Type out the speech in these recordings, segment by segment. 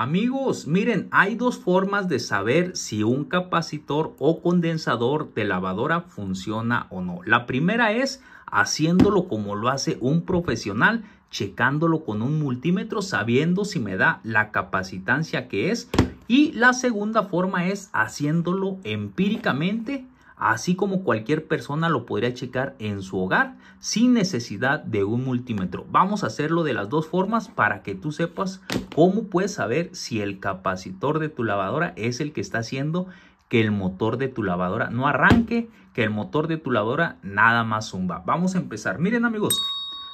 Amigos, miren, hay dos formas de saber si un capacitor o condensador de lavadora funciona o no. La primera es haciéndolo como lo hace un profesional, checándolo con un multímetro, sabiendo si me da la capacitancia que es. Y la segunda forma es haciéndolo empíricamente, así como cualquier persona lo podría checar en su hogar sin necesidad de un multímetro. Vamos a hacerlo de las dos formas para que tú sepas cómo puedes saber si el capacitor de tu lavadora es el que está haciendo que el motor de tu lavadora no arranque, que el motor de tu lavadora nada más zumba. Vamos a empezar. Miren amigos,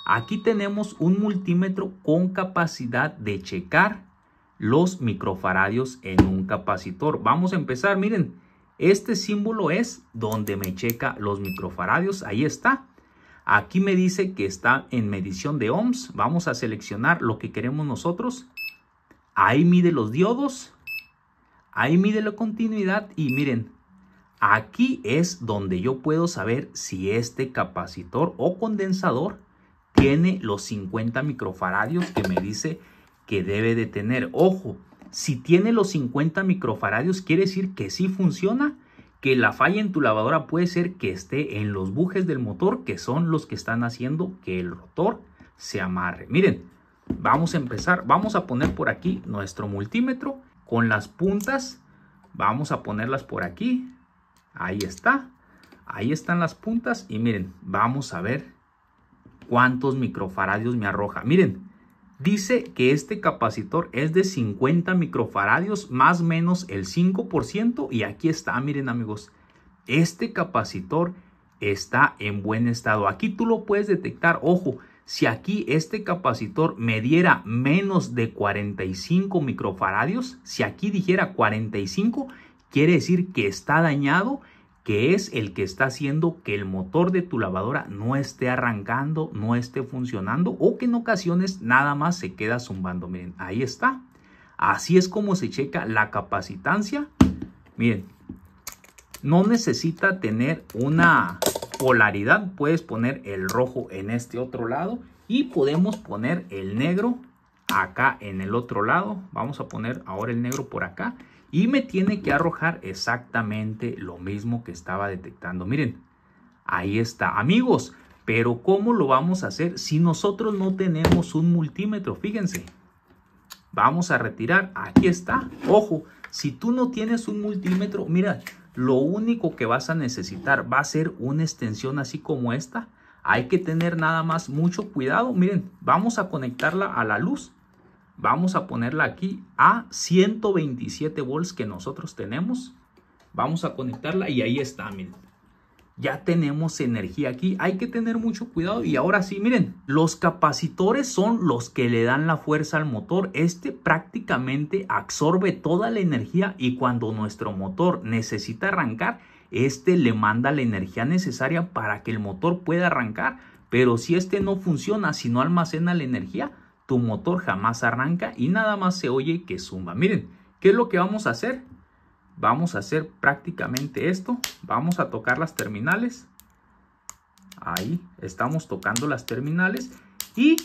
aquí tenemos un multímetro con capacidad de checar los microfaradios en un capacitor. Vamos a empezar, miren, este símbolo es donde me checa los microfaradios. Ahí está. Aquí me dice que está en medición de ohms. Vamos a seleccionar lo que queremos nosotros. Ahí mide los diodos. Ahí mide la continuidad. Y miren, aquí es donde yo puedo saber si este capacitor o condensador tiene los 50 microfaradios que me dice que debe de tener. Ojo, si tiene los 50 microfaradios, quiere decir que sí funciona, que la falla en tu lavadora puede ser que esté en los bujes del motor, que son los que están haciendo que el rotor se amarre. Miren, vamos a empezar, vamos a poner por aquí nuestro multímetro con las puntas, vamos a ponerlas por aquí, ahí está, ahí están las puntas y miren, vamos a ver cuántos microfaradios me arroja. Miren, dice que este capacitor es de 50 microfaradios más menos el 5% y aquí está, miren amigos, este capacitor está en buen estado. Aquí tú lo puedes detectar, ojo, si aquí este capacitor me diera menos de 45 microfaradios, si aquí dijera 45, quiere decir que está dañado que es el que está haciendo que el motor de tu lavadora no esté arrancando, no esté funcionando o que en ocasiones nada más se queda zumbando. Miren, ahí está. Así es como se checa la capacitancia. Miren, no necesita tener una polaridad. Puedes poner el rojo en este otro lado y podemos poner el negro acá en el otro lado. Vamos a poner ahora el negro por acá. Y me tiene que arrojar exactamente lo mismo que estaba detectando. Miren, ahí está. Amigos, pero ¿cómo lo vamos a hacer si nosotros no tenemos un multímetro? Fíjense. Vamos a retirar. Aquí está. Ojo, si tú no tienes un multímetro, mira, lo único que vas a necesitar va a ser una extensión así como esta. Hay que tener nada más mucho cuidado. Miren, vamos a conectarla a la luz Vamos a ponerla aquí a 127 volts que nosotros tenemos. Vamos a conectarla y ahí está, miren. Ya tenemos energía aquí. Hay que tener mucho cuidado. Y ahora sí, miren, los capacitores son los que le dan la fuerza al motor. Este prácticamente absorbe toda la energía y cuando nuestro motor necesita arrancar, este le manda la energía necesaria para que el motor pueda arrancar. Pero si este no funciona, si no almacena la energía, tu motor jamás arranca y nada más se oye que zumba. Miren, ¿qué es lo que vamos a hacer? Vamos a hacer prácticamente esto. Vamos a tocar las terminales. Ahí estamos tocando las terminales. Y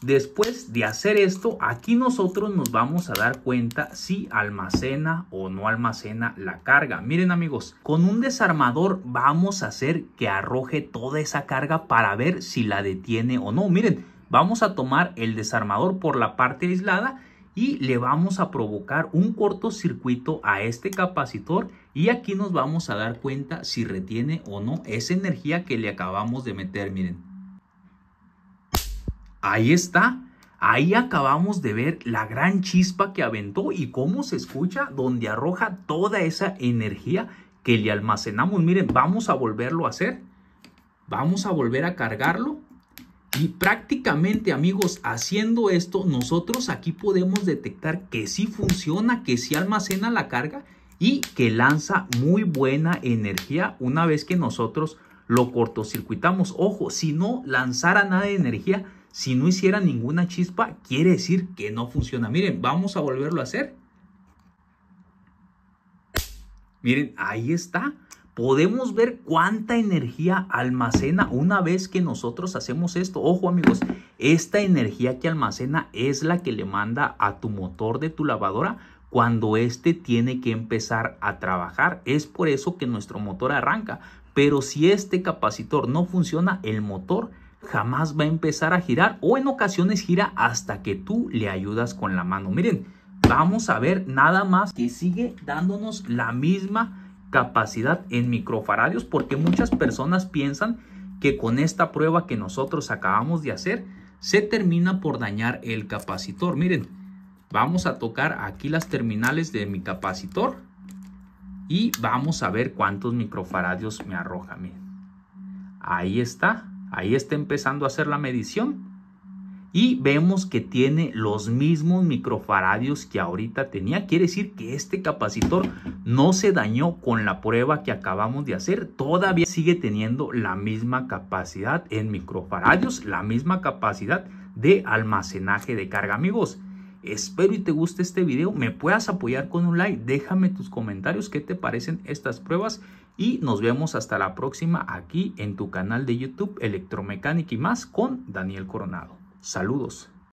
después de hacer esto, aquí nosotros nos vamos a dar cuenta si almacena o no almacena la carga. Miren amigos, con un desarmador vamos a hacer que arroje toda esa carga para ver si la detiene o no. Miren, Vamos a tomar el desarmador por la parte aislada y le vamos a provocar un cortocircuito a este capacitor y aquí nos vamos a dar cuenta si retiene o no esa energía que le acabamos de meter, miren. Ahí está, ahí acabamos de ver la gran chispa que aventó y cómo se escucha donde arroja toda esa energía que le almacenamos. Miren, vamos a volverlo a hacer, vamos a volver a cargarlo y prácticamente amigos, haciendo esto, nosotros aquí podemos detectar que sí funciona, que sí almacena la carga y que lanza muy buena energía una vez que nosotros lo cortocircuitamos. Ojo, si no lanzara nada de energía, si no hiciera ninguna chispa, quiere decir que no funciona. Miren, vamos a volverlo a hacer. Miren, ahí está podemos ver cuánta energía almacena una vez que nosotros hacemos esto. Ojo amigos, esta energía que almacena es la que le manda a tu motor de tu lavadora cuando éste tiene que empezar a trabajar. Es por eso que nuestro motor arranca. Pero si este capacitor no funciona, el motor jamás va a empezar a girar o en ocasiones gira hasta que tú le ayudas con la mano. Miren, vamos a ver nada más que sigue dándonos la misma capacidad en microfaradios porque muchas personas piensan que con esta prueba que nosotros acabamos de hacer se termina por dañar el capacitor. Miren, vamos a tocar aquí las terminales de mi capacitor y vamos a ver cuántos microfaradios me arroja. Miren, ahí está, ahí está empezando a hacer la medición y vemos que tiene los mismos microfaradios que ahorita tenía. Quiere decir que este capacitor no se dañó con la prueba que acabamos de hacer. Todavía sigue teniendo la misma capacidad en microfaradios, la misma capacidad de almacenaje de carga. Amigos, espero y te guste este video. Me puedas apoyar con un like. Déjame tus comentarios qué te parecen estas pruebas. Y nos vemos hasta la próxima aquí en tu canal de YouTube Electromecánica y más con Daniel Coronado. Saludos.